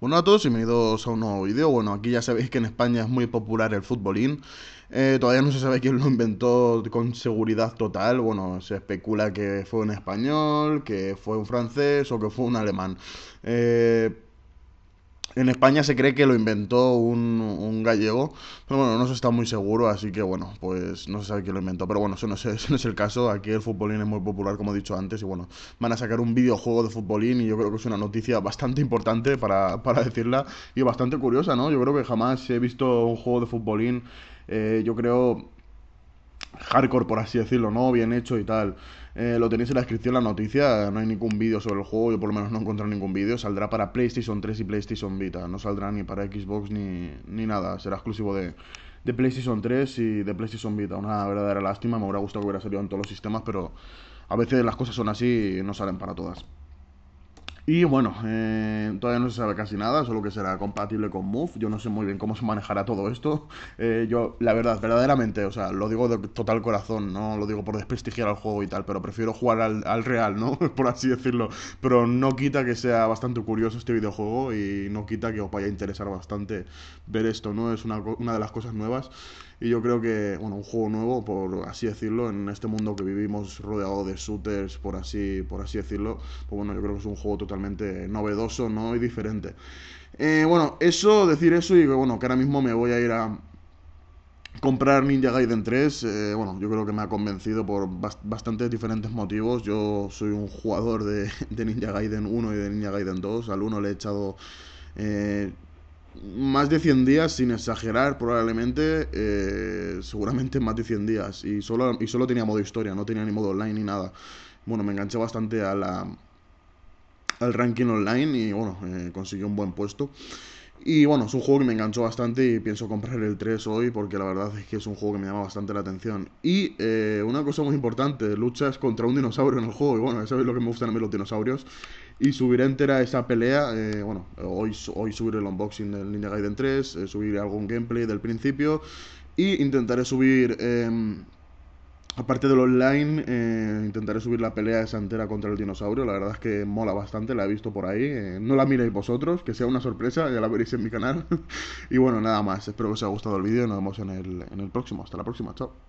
Bueno a todos y bienvenidos a un nuevo vídeo. Bueno, aquí ya sabéis que en España es muy popular el futbolín. Eh, todavía no se sabe quién lo inventó con seguridad total. Bueno, se especula que fue un español, que fue un francés o que fue un alemán. Eh, en España se cree que lo inventó un, gallego, pero bueno, no se está muy seguro, así que bueno, pues no se sabe quién lo inventó. Pero bueno, eso no, es, el caso. Aquí el futbolín es muy popular, como he dicho antes, y bueno, van a sacar un videojuego de futbolín y yo creo que es una noticia bastante importante para, para decirla y bastante curiosa, ¿no? Yo creo que jamás he visto un juego de futbolín, eh, yo creo hardcore, por así decirlo, ¿no? Bien hecho y tal. Eh, lo tenéis en la descripción la noticia, no hay ningún vídeo sobre el juego, yo por lo menos no he encontrado ningún vídeo, saldrá para PlayStation 3 y PlayStation Vita, no saldrá ni para Xbox ni, ni nada, será exclusivo de, de PlayStation 3 y de PlayStation Vita, una verdadera lástima, me hubiera gustado que hubiera salido en todos los sistemas, pero a veces las cosas son así y no salen para todas. Y bueno, eh, todavía no se sabe casi nada, solo que será compatible con Move. Yo no sé muy bien cómo se manejará todo esto. Eh, yo, la verdad, verdaderamente, o sea, lo digo de total corazón, no lo digo por desprestigiar al juego y tal, pero prefiero jugar al, al real, ¿no? por así decirlo. Pero no quita que sea bastante curioso este videojuego y no quita que os vaya a interesar bastante ver esto, ¿no? Es una, una de las cosas nuevas. Y yo creo que, bueno, un juego nuevo, por así decirlo, en este mundo que vivimos rodeado de shooters, por así, por así decirlo, pues bueno, yo creo que es un juego total novedoso, ¿no? Y diferente. Eh, bueno, eso, decir eso y bueno, que ahora mismo me voy a ir a comprar Ninja Gaiden 3. Eh, bueno, yo creo que me ha convencido por bastantes diferentes motivos. Yo soy un jugador de, Ninja Gaiden 1 y de Ninja Gaiden 2. Al 1 le he echado... Eh, más de 100 días, sin exagerar, probablemente, seguramente más de 100 días. Y solo, y solo tenía modo historia, no tenía ni modo online ni nada. Bueno, me enganché bastante a la, al ranking online y bueno, eh, consiguió un buen puesto. Y bueno, es un juego que me enganchó bastante y pienso comprar el 3 hoy porque la verdad es que es un juego que me llama bastante la atención. Y eh, una cosa muy importante, luchas contra un dinosaurio en el juego. Y bueno, ya sabéis lo que me gustan a mí los dinosaurios. Y subiré entera esa pelea. Eh, bueno, hoy, hoy subiré el unboxing del Ninja Gaiden 3, subiré algún gameplay del principio. Y intentaré subir em, Aparte del online, eh, intentaré subir la pelea de Santera contra el dinosaurio. La verdad es que mola bastante, la he visto por ahí. Eh, no la miréis vosotros, que sea una sorpresa, ya la veréis en mi canal. y bueno, nada más. Espero que os haya gustado el vídeo. Nos vemos en el, en el próximo. Hasta la próxima, chao.